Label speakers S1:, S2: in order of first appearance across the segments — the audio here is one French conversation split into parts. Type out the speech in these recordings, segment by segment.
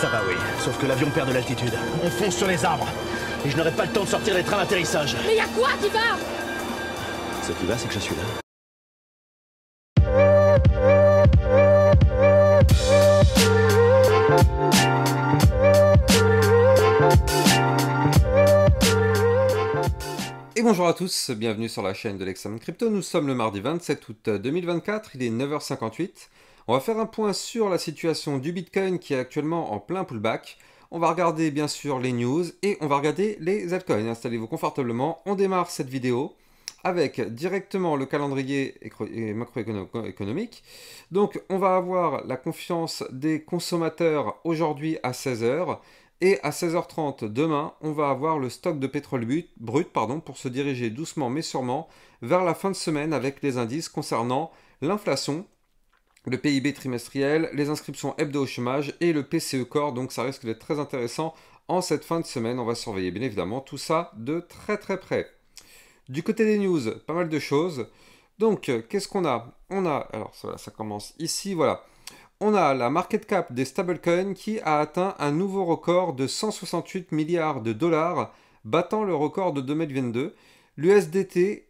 S1: Ça va, oui. Sauf que l'avion perd de l'altitude. On fonce sur les arbres. Et je n'aurai pas le temps de sortir les trains d'atterrissage. Mais y a quoi qui va Ce qui va, c'est que je suis là. Et bonjour à tous, bienvenue sur la chaîne de l'Examen Crypto. Nous sommes le mardi 27 août 2024, il est 9h58. On va faire un point sur la situation du Bitcoin qui est actuellement en plein pullback. On va regarder bien sûr les news et on va regarder les altcoins. Installez-vous confortablement. On démarre cette vidéo avec directement le calendrier macroéconomique. Donc on va avoir la confiance des consommateurs aujourd'hui à 16h et à 16h30 demain, on va avoir le stock de pétrole brut pardon, pour se diriger doucement mais sûrement vers la fin de semaine avec les indices concernant l'inflation le PIB trimestriel, les inscriptions hebdo au chômage et le PCE Corps. Donc ça risque d'être très intéressant en cette fin de semaine. On va surveiller bien évidemment tout ça de très très près. Du côté des news, pas mal de choses. Donc euh, qu'est-ce qu'on a On a, alors ça, ça commence ici, voilà. On a la market cap des stablecoins qui a atteint un nouveau record de 168 milliards de dollars, battant le record de 2022. L'USDT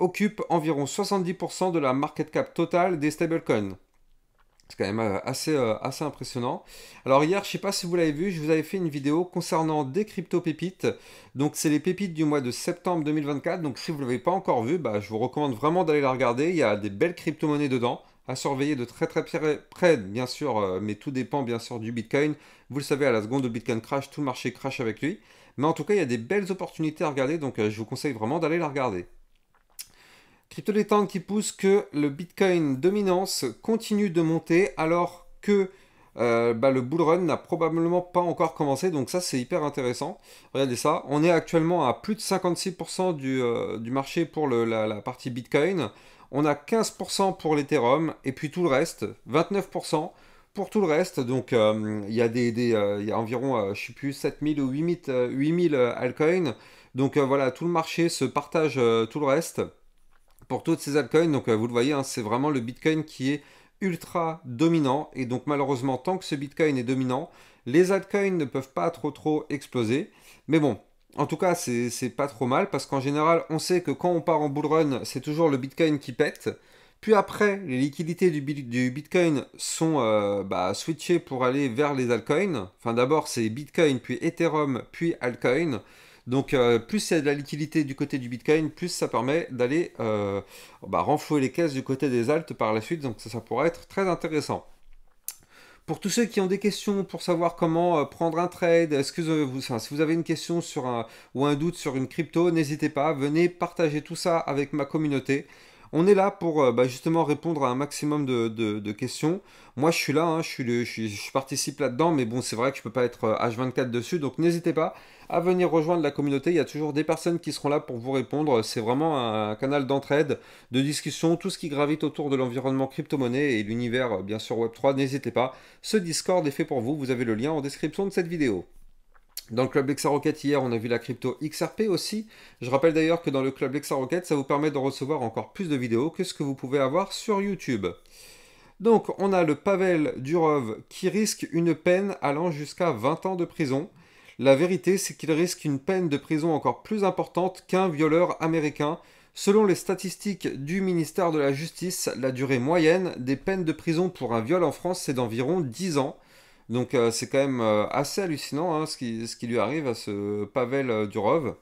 S1: occupe environ 70% de la market cap totale des stablecoins. C'est quand même euh, assez, euh, assez impressionnant. Alors hier, je ne sais pas si vous l'avez vu, je vous avais fait une vidéo concernant des crypto-pépites. Donc c'est les pépites du mois de septembre 2024. Donc si vous ne l'avez pas encore vu, bah, je vous recommande vraiment d'aller la regarder. Il y a des belles crypto-monnaies dedans à surveiller de très très près, bien sûr, euh, mais tout dépend bien sûr du Bitcoin. Vous le savez, à la seconde où Bitcoin crash, tout le marché crash avec lui. Mais en tout cas, il y a des belles opportunités à regarder, donc je vous conseille vraiment d'aller la regarder temps qui pousse que le Bitcoin dominance continue de monter alors que euh, bah, le bull run n'a probablement pas encore commencé, donc ça c'est hyper intéressant. Regardez ça, on est actuellement à plus de 56% euh, du, marché pour la, partie Bitcoin, on a 15% pour l'Ethereum, et puis tout le reste, 29% pour tout le reste. Donc euh, il y, a des, environ, je plus, 7000 ou 8000, 8000 altcoins, donc voilà, tout le marché se partage tout le reste pour toutes ces altcoins. Donc euh, vous le voyez, hein, c'est vraiment le Bitcoin qui est ultra dominant. Et donc malheureusement, tant que ce Bitcoin est dominant, les altcoins ne peuvent pas trop trop exploser. Mais bon, en tout cas, c'est pas trop mal parce qu'en général, on sait que quand on part en bull run, c'est toujours le Bitcoin qui pète. Puis après, les liquidités du, Bitcoin sont euh, bah, switchées pour aller vers les altcoins. Enfin, d'abord, c'est Bitcoin, puis Ethereum, puis altcoin. Donc euh, plus il y a de la liquidité du côté du Bitcoin, plus ça permet d'aller euh, bah, renflouer les caisses du côté des altes par la suite. Donc ça, pourrait être très intéressant. Pour tous ceux qui ont des questions pour savoir comment euh, prendre un trade, excusez vous, si vous avez une question sur un, ou un doute sur une crypto, n'hésitez pas, venez partager tout ça avec ma communauté. On est là pour euh, bah, justement répondre à un maximum de, questions. Moi, je suis là, hein, je, je, participe là-dedans, mais bon, c'est vrai que je ne peux pas être H24 euh, dessus, donc n'hésitez pas à venir rejoindre la communauté. Il y a toujours des personnes qui seront là pour vous répondre. C'est vraiment un canal d'entraide, de discussion, tout ce qui gravite autour de l'environnement crypto-monnaie et l'univers, euh, bien sûr, Web3. N'hésitez pas. Ce Discord est fait pour vous. Vous avez le lien en description de cette vidéo. Dans le club LexaRocket hier, on a vu la crypto XRP aussi. Je rappelle d'ailleurs que dans le club LexaRocket, ça vous permet de recevoir encore plus de vidéos que ce que vous pouvez avoir sur YouTube. Donc on a le Pavel Durov qui risque une peine allant jusqu'à 20 ans de prison. La vérité, c'est qu'il risque une peine de prison encore plus importante qu'un violeur américain. Selon les statistiques du ministère de la Justice, la durée moyenne des peines de prison pour un viol en France, c'est d'environ 10 ans. Donc euh, c'est quand même euh, assez hallucinant hein, ce, qui, ce, qui, lui arrive à ce Pavel euh, Durov.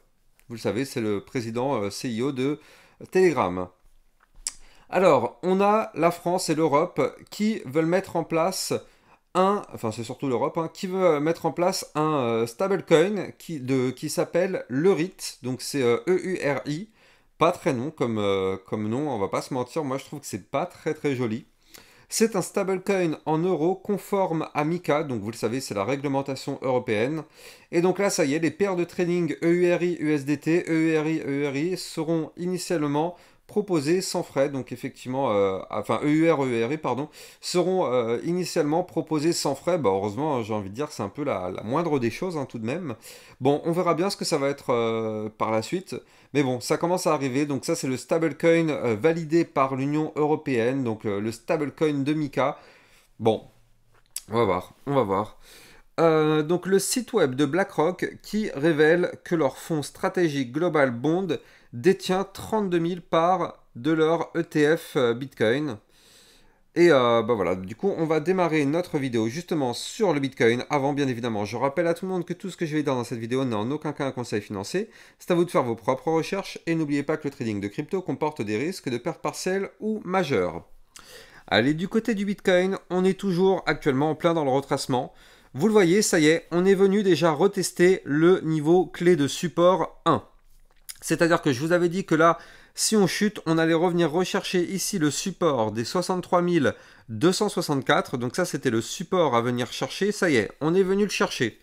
S1: Vous le savez, c'est le président CIO de Telegram. Alors, on a la France et l'Europe qui veulent mettre en place un, enfin c'est surtout l'Europe, hein, qui veut mettre en place un stablecoin qui, qui s'appelle l'EURIT, donc c'est E-U-R-I, e pas très long comme, comme nom, on va pas se mentir, moi je trouve que c'est pas très très joli. C'est un stablecoin en euros conforme à MICA, donc vous le savez, c'est la réglementation européenne. Et donc là, ça y est, les paires de trading EURI-USDT, EURI-EURI e seront initialement proposés sans frais. Donc effectivement, euh, enfin EUR, EURI, e, pardon, seront euh, initialement proposés sans frais. Bah, heureusement, hein, j'ai envie de dire, c'est un peu la, moindre des choses hein, tout de même. Bon, on verra bien ce que ça va être euh, par la suite. Mais bon, ça commence à arriver. Donc ça, c'est le stablecoin validé par l'Union Européenne, donc le stablecoin de Mika. Bon, on va voir, on va voir. donc le site web de BlackRock qui révèle que leur fonds stratégique Global Bond détient 32 000 parts de leur ETF euh, Bitcoin. Et euh, bah voilà, du coup, on va démarrer notre vidéo justement sur le Bitcoin. Avant, bien évidemment, je rappelle à tout le monde que tout ce que je vais dire dans cette vidéo n'est en aucun cas un conseil financier. C'est à vous de faire vos propres recherches et n'oubliez pas que le trading de crypto comporte des risques de perte partielle ou majeure. Allez, du côté du Bitcoin, on est toujours actuellement en plein dans le retracement. Vous le voyez, ça y est, on est venu déjà retester le niveau clé de support 1. C'est-à-dire que je vous avais dit que là, si on chute, on allait revenir rechercher ici le support des 63 264. Donc ça, c'était le support à venir chercher. Ça y est, on est venu le chercher.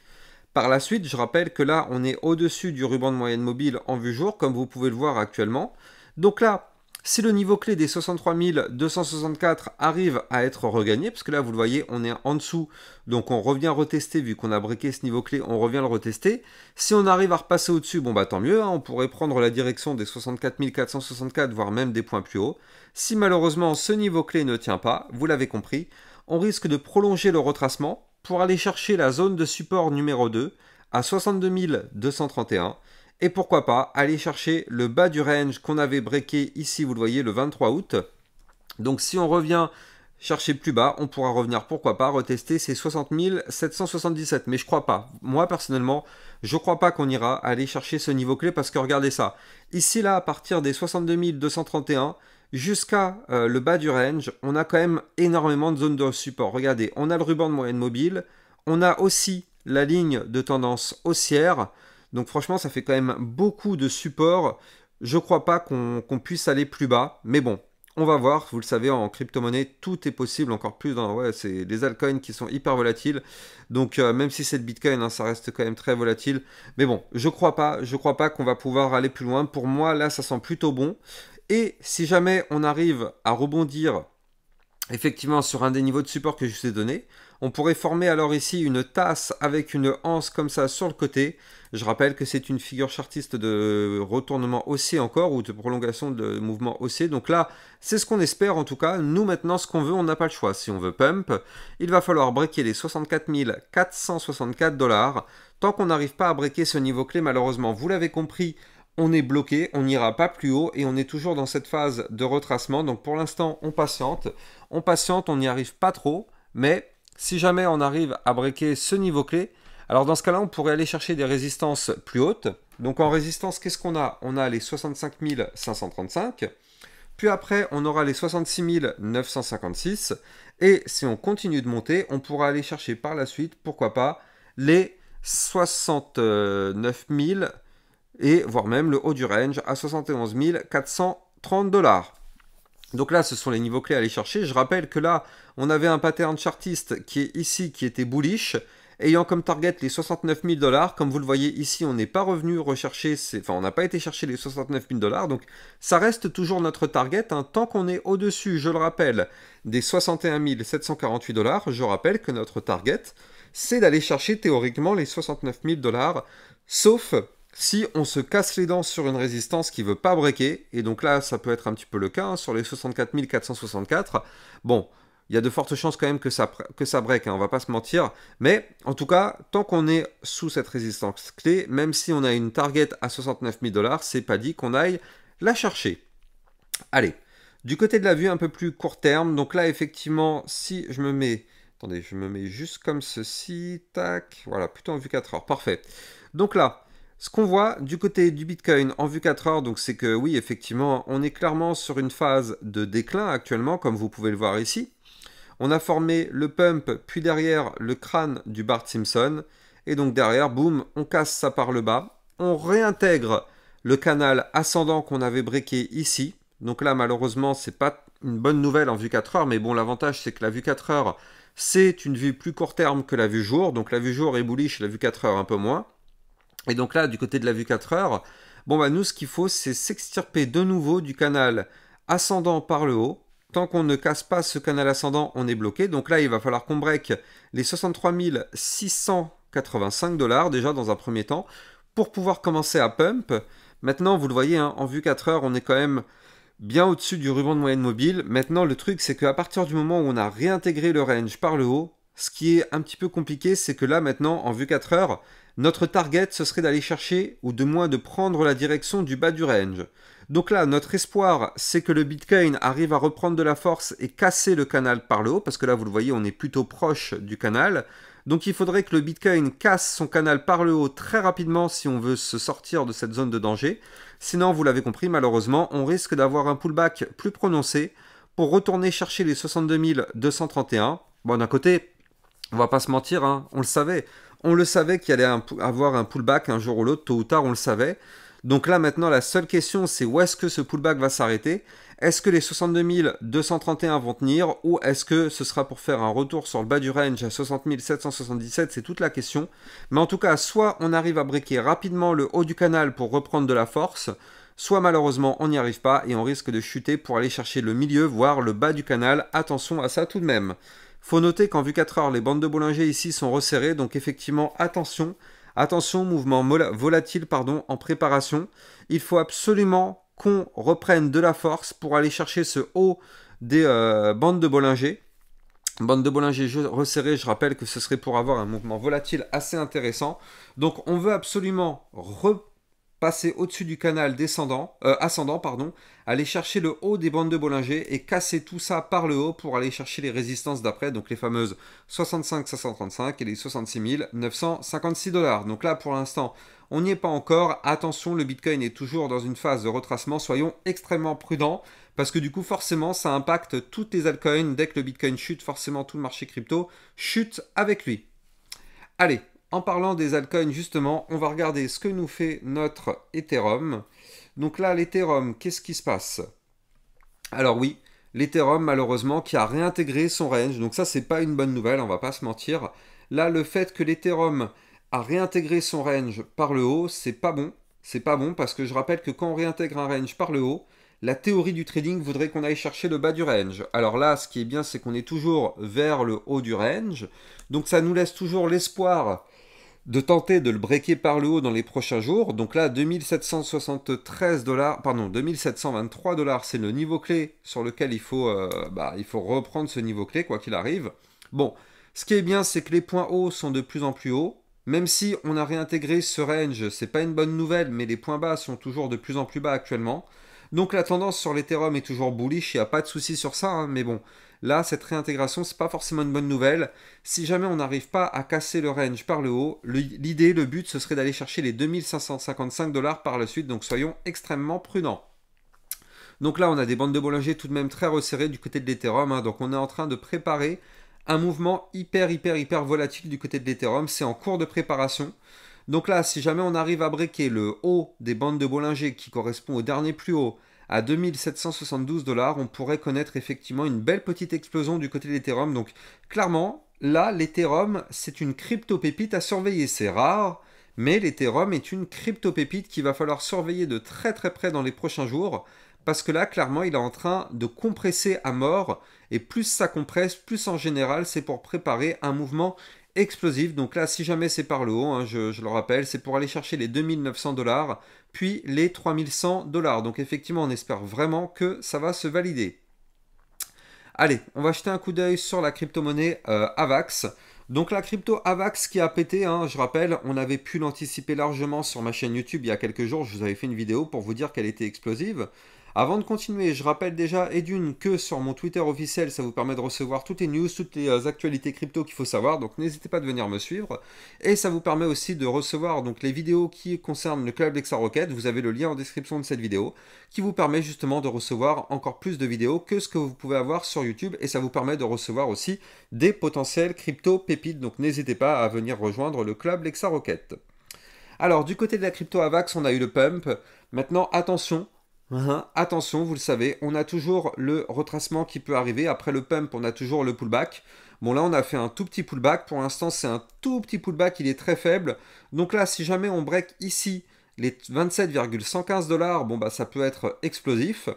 S1: Par la suite, je rappelle que là, on est au-dessus du ruban de moyenne mobile en vue jour, comme vous pouvez le voir actuellement. Donc là, si le niveau clé des 63 264 arrive à être regagné, parce que là vous le voyez, on est en dessous, donc on revient retester, vu qu'on a briqué ce niveau clé, on revient le retester. Si on arrive à repasser au-dessus, bon bah tant mieux, hein, on pourrait prendre la direction des 64 464, voire même des points plus hauts. Si malheureusement ce niveau clé ne tient pas, vous l'avez compris, on risque de prolonger le retracement pour aller chercher la zone de support numéro 2 à 62 231 et pourquoi pas aller chercher le bas du range qu'on avait breaké ici, vous le voyez, le 23 août. Donc si on revient chercher plus bas, on pourra revenir, pourquoi pas, retester ces 60 777. Mais je crois pas. Moi, personnellement, je crois pas qu'on ira aller chercher ce niveau clé parce que regardez ça. Ici, là, à partir des 62 231 jusqu'à euh, le bas du range, on a quand même énormément de zones de support. Regardez, on a le ruban de moyenne mobile. On a aussi la ligne de tendance haussière. Donc franchement, ça fait quand même beaucoup de support. Je crois pas qu'on puisse aller plus bas, mais bon, on va voir. Vous le savez, en crypto-monnaie, tout est possible, encore plus dans c'est les altcoins qui sont hyper volatiles. Donc euh, même si c'est Bitcoin, hein, ça reste quand même très volatile. Mais bon, je crois pas, je crois pas qu'on va pouvoir aller plus loin. Pour moi, là, ça sent plutôt bon. Et si jamais on arrive à rebondir effectivement sur un des niveaux de support que je vous ai donné, on pourrait former alors ici une tasse avec une anse comme ça sur le côté. Je rappelle que c'est une figure chartiste de retournement haussier encore ou de prolongation de mouvement haussier. Donc là, c'est ce qu'on espère en tout cas. Nous maintenant, ce qu'on veut, on n'a pas le choix. Si on veut pump, il va falloir breaker les 64 464 dollars. Tant qu'on n'arrive pas à breaker ce niveau clé, malheureusement, vous l'avez compris, on est bloqué, on n'ira pas plus haut et on est toujours dans cette phase de retracement. Donc pour l'instant, on patiente. On patiente, on n'y arrive pas trop, mais si jamais on arrive à breaker ce niveau clé, alors dans ce cas-là, on pourrait aller chercher des résistances plus hautes. Donc en résistance, qu'est-ce qu'on a On a les 65 535. Puis après, on aura les 66 956. Et si on continue de monter, on pourra aller chercher par la suite, pourquoi pas, les 69 000 et voire même le haut du range à 71 430 dollars. Donc là, ce sont les niveaux clés à aller chercher. Je rappelle que là, on avait un pattern chartiste qui est ici, qui était bullish, ayant comme target les 69 000 dollars. Comme vous le voyez ici, on n'est pas revenu rechercher, ces... enfin, on n'a pas été chercher les 69 000 dollars. Donc ça reste toujours notre target. Hein. Tant qu'on est au-dessus, je le rappelle, des 61 748 dollars, je rappelle que notre target, c'est d'aller chercher théoriquement les 69 000 dollars, sauf si on se casse les dents sur une résistance qui ne veut pas breaker, et donc là ça peut être un petit peu le cas, hein, sur les 64 464, bon, il y a de fortes chances quand même que ça, que ça break, hein, on va pas se mentir, mais en tout cas, tant qu'on est sous cette résistance clé, même si on a une target à 69 000 dollars, c'est pas dit qu'on aille la chercher. Allez, du côté de la vue un peu plus court terme, donc là effectivement, si je me mets... Attendez, je me mets juste comme ceci, tac, voilà, plutôt en vue 4 heures, parfait. Donc là, ce qu'on voit du côté du Bitcoin en vue 4 heures, donc c'est que oui, effectivement, on est clairement sur une phase de déclin actuellement, comme vous pouvez le voir ici. On a formé le pump, puis derrière le crâne du Bart Simpson, et donc derrière, boum, on casse ça par le bas. On réintègre le canal ascendant qu'on avait breaké ici. Donc là, malheureusement, c'est pas une bonne nouvelle en vue 4 heures, mais bon, l'avantage c'est que la vue 4 heures, c'est une vue plus court terme que la vue jour. Donc la vue jour est bullish, la vue 4 heures un peu moins. Et donc là, du côté de la vue 4 heures, bon bah nous, ce qu'il faut, c'est s'extirper de nouveau du canal ascendant par le haut. Tant qu'on ne casse pas ce canal ascendant, on est bloqué. Donc là, il va falloir qu'on break les 63 685 dollars déjà dans un premier temps pour pouvoir commencer à pump. Maintenant, vous le voyez, hein, en vue 4 heures, on est quand même bien au-dessus du ruban de moyenne mobile. Maintenant, le truc, c'est qu'à partir du moment où on a réintégré le range par le haut, ce qui est un petit peu compliqué, c'est que là, maintenant, en vue 4 heures, notre target, ce serait d'aller chercher, ou de moins de prendre la direction du bas du range. Donc là, notre espoir, c'est que le Bitcoin arrive à reprendre de la force et casser le canal par le haut, parce que là, vous le voyez, on est plutôt proche du canal. Donc il faudrait que le Bitcoin casse son canal par le haut très rapidement si on veut se sortir de cette zone de danger. Sinon, vous l'avez compris, malheureusement, on risque d'avoir un pullback plus prononcé pour retourner chercher les 62 231. Bon, d'un côté, on va pas se mentir, hein, on le savait, on le savait qu'il allait avoir un pullback un jour ou l'autre, tôt ou tard, on le savait. Donc là maintenant, la seule question, c'est où est-ce que ce pullback va s'arrêter Est-ce que les 62 231 vont tenir ou est-ce que ce sera pour faire un retour sur le bas du range à 60 777 C'est toute la question. Mais en tout cas, soit on arrive à briquer rapidement le haut du canal pour reprendre de la force, soit malheureusement on n'y arrive pas et on risque de chuter pour aller chercher le milieu, voire le bas du canal. Attention à ça tout de même. Faut noter qu'en vue 4 heures, les bandes de Bollinger ici sont resserrées, donc effectivement, attention, attention, mouvement volatile pardon, en préparation. Il faut absolument qu'on reprenne de la force pour aller chercher ce haut des euh, bandes de Bollinger. Bande de Bollinger resserrée, je rappelle que ce serait pour avoir un mouvement volatile assez intéressant. Donc on veut absolument reprendre passer au-dessus du canal descendant, euh, ascendant, pardon, aller chercher le haut des bandes de Bollinger et casser tout ça par le haut pour aller chercher les résistances d'après, donc les fameuses 65 535 et les 66 956 dollars. Donc là, pour l'instant, on n'y est pas encore. Attention, le Bitcoin est toujours dans une phase de retracement. Soyons extrêmement prudents parce que du coup, forcément, ça impacte toutes les altcoins. Dès que le Bitcoin chute, forcément, tout le marché crypto chute avec lui. Allez, en parlant des altcoins, justement, on va regarder ce que nous fait notre Ethereum. Donc là, l'Ethereum, qu'est-ce qui se passe Alors oui, l'Ethereum, malheureusement, qui a réintégré son range. Donc ça, c'est pas une bonne nouvelle, on va pas se mentir. Là, le fait que l'Ethereum a réintégré son range par le haut, c'est pas bon. C'est pas bon parce que je rappelle que quand on réintègre un range par le haut, la théorie du trading voudrait qu'on aille chercher le bas du range. Alors là, ce qui est bien, c'est qu'on est toujours vers le haut du range. Donc ça nous laisse toujours l'espoir de tenter de le breaker par le haut dans les prochains jours. Donc là, 2773 dollars, pardon, 2723 dollars, c'est le niveau clé sur lequel il faut, euh, bah, il faut reprendre ce niveau clé, quoi qu'il arrive. Bon, ce qui est bien, c'est que les points hauts sont de plus en plus hauts. Même si on a réintégré ce range, c'est pas une bonne nouvelle, mais les points bas sont toujours de plus en plus bas actuellement. Donc la tendance sur l'Ethereum est toujours bullish, il n'y a pas de souci sur ça, hein, mais bon, Là, cette réintégration, n'est pas forcément une bonne nouvelle. Si jamais on n'arrive pas à casser le range par le haut, l'idée, le, but, ce serait d'aller chercher les 2555 dollars par la suite, donc soyons extrêmement prudents. Donc là, on a des bandes de Bollinger tout de même très resserrées du côté de l'Ethereum. Hein. donc on est en train de préparer un mouvement hyper, hyper, hyper volatile du côté de l'Ethereum. C'est en cours de préparation. Donc là, si jamais on arrive à breaker le haut des bandes de Bollinger qui correspond au dernier plus haut, à 2772 dollars, on pourrait connaître effectivement une belle petite explosion du côté de l'Ethereum. Donc clairement, là, l'Ethereum, c'est une crypto-pépite à surveiller. C'est rare, mais l'Ethereum est une crypto-pépite qu'il va falloir surveiller de très très près dans les prochains jours. Parce que là, clairement, il est en train de compresser à mort. Et plus ça compresse, plus en général, c'est pour préparer un mouvement explosif. Donc là, si jamais c'est par le haut, hein, je, le rappelle, c'est pour aller chercher les 2900 dollars, puis les 3100 dollars. Donc effectivement, on espère vraiment que ça va se valider. Allez, on va jeter un coup d'œil sur la crypto-monnaie euh, AVAX. Donc la crypto AVAX qui a pété, hein, je rappelle, on avait pu l'anticiper largement sur ma chaîne YouTube il y a quelques jours. Je vous avais fait une vidéo pour vous dire qu'elle était explosive. Avant de continuer, je rappelle déjà et d'une que sur mon Twitter officiel, ça vous permet de recevoir toutes les news, toutes les euh, actualités crypto qu'il faut savoir, donc n'hésitez pas à venir me suivre. Et ça vous permet aussi de recevoir donc les vidéos qui concernent le club Rocket. vous avez le lien en description de cette vidéo, qui vous permet justement de recevoir encore plus de vidéos que ce que vous pouvez avoir sur YouTube, et ça vous permet de recevoir aussi des potentiels crypto pépites, donc n'hésitez pas à venir rejoindre le club Lexa Alors, du côté de la crypto Avax, on a eu le pump. Maintenant, attention, Uh-huh. Attention, vous le savez, on a toujours le retracement qui peut arriver. Après le pump, on a toujours le pullback. Bon là, on a fait un tout petit pullback. Pour l'instant, c'est un tout petit pullback, il est très faible. Donc là, si jamais on break ici les 27,115 dollars, bon bah ça peut être explosif.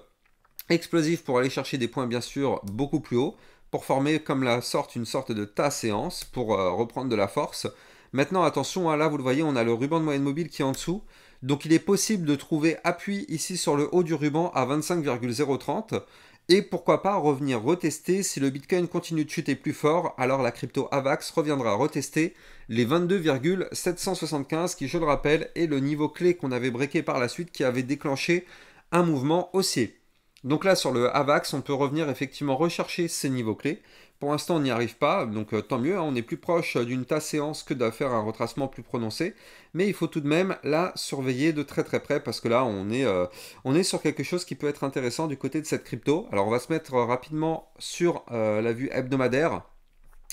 S1: Explosif pour aller chercher des points bien sûr beaucoup plus haut, pour former comme la sorte une sorte de tas séance pour euh, reprendre de la force. Maintenant attention, hein, là vous le voyez, on a le ruban de moyenne mobile qui est en dessous. Donc il est possible de trouver appui ici sur le haut du ruban à 25,030 et pourquoi pas revenir retester si le Bitcoin continue de chuter plus fort, alors la crypto AVAX reviendra retester les 22,775 qui, je le rappelle, est le niveau clé qu'on avait breaké par la suite qui avait déclenché un mouvement haussier. Donc là, sur le AVAX, on peut revenir effectivement rechercher ces niveaux clés pour l'instant, on n'y arrive pas, donc euh, tant mieux, hein, on est plus proche euh, d'une tasse séance que de faire un retracement plus prononcé, mais il faut tout de même la surveiller de très très près, parce que là, on est, euh, on est sur quelque chose qui peut être intéressant du côté de cette crypto. Alors, on va se mettre rapidement sur la vue hebdomadaire.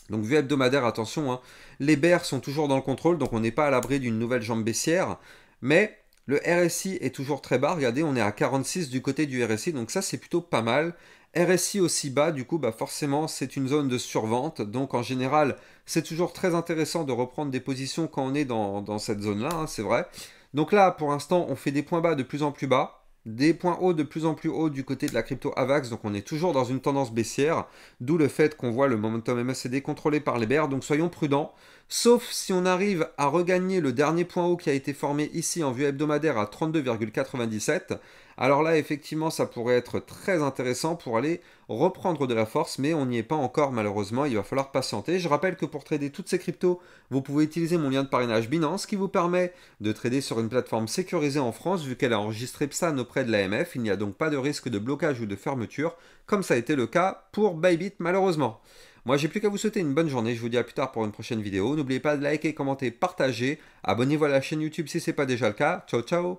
S1: Donc vue hebdomadaire, attention, hein, les bears sont toujours dans le contrôle, donc on n'est pas à l'abri d'une nouvelle jambe baissière, mais le RSI est toujours très bas, regardez, on est à 46 du côté du RSI, donc ça c'est plutôt pas mal. RSI aussi bas, du coup, bah forcément, c'est une zone de survente. Donc, en général, c'est toujours très intéressant de reprendre des positions quand on est dans, cette zone-là, hein, c'est vrai. Donc là, pour l'instant, on fait des points bas de plus en plus bas, des points hauts de plus en plus hauts du côté de la crypto AVAX. Donc, on est toujours dans une tendance baissière, d'où le fait qu'on voit le momentum MACD contrôlé par les bears, Donc, soyons prudents. Sauf si on arrive à regagner le dernier point haut qui a été formé ici en vue hebdomadaire à 32,97, alors là effectivement ça pourrait être très intéressant pour aller reprendre de la force, mais on n'y est pas encore malheureusement, il va falloir patienter. Je rappelle que pour trader toutes ces cryptos, vous pouvez utiliser mon lien de parrainage Binance qui vous permet de trader sur une plateforme sécurisée en France vu qu'elle a enregistré PSAN auprès de l'AMF, il n'y a donc pas de risque de blocage ou de fermeture comme ça a été le cas pour Bybit malheureusement. Moi, j'ai plus qu'à vous souhaiter une bonne journée. Je vous dis à plus tard pour une prochaine vidéo. N'oubliez pas de liker, commenter, partager. Abonnez-vous à la chaîne YouTube si ce n'est pas déjà le cas. Ciao, ciao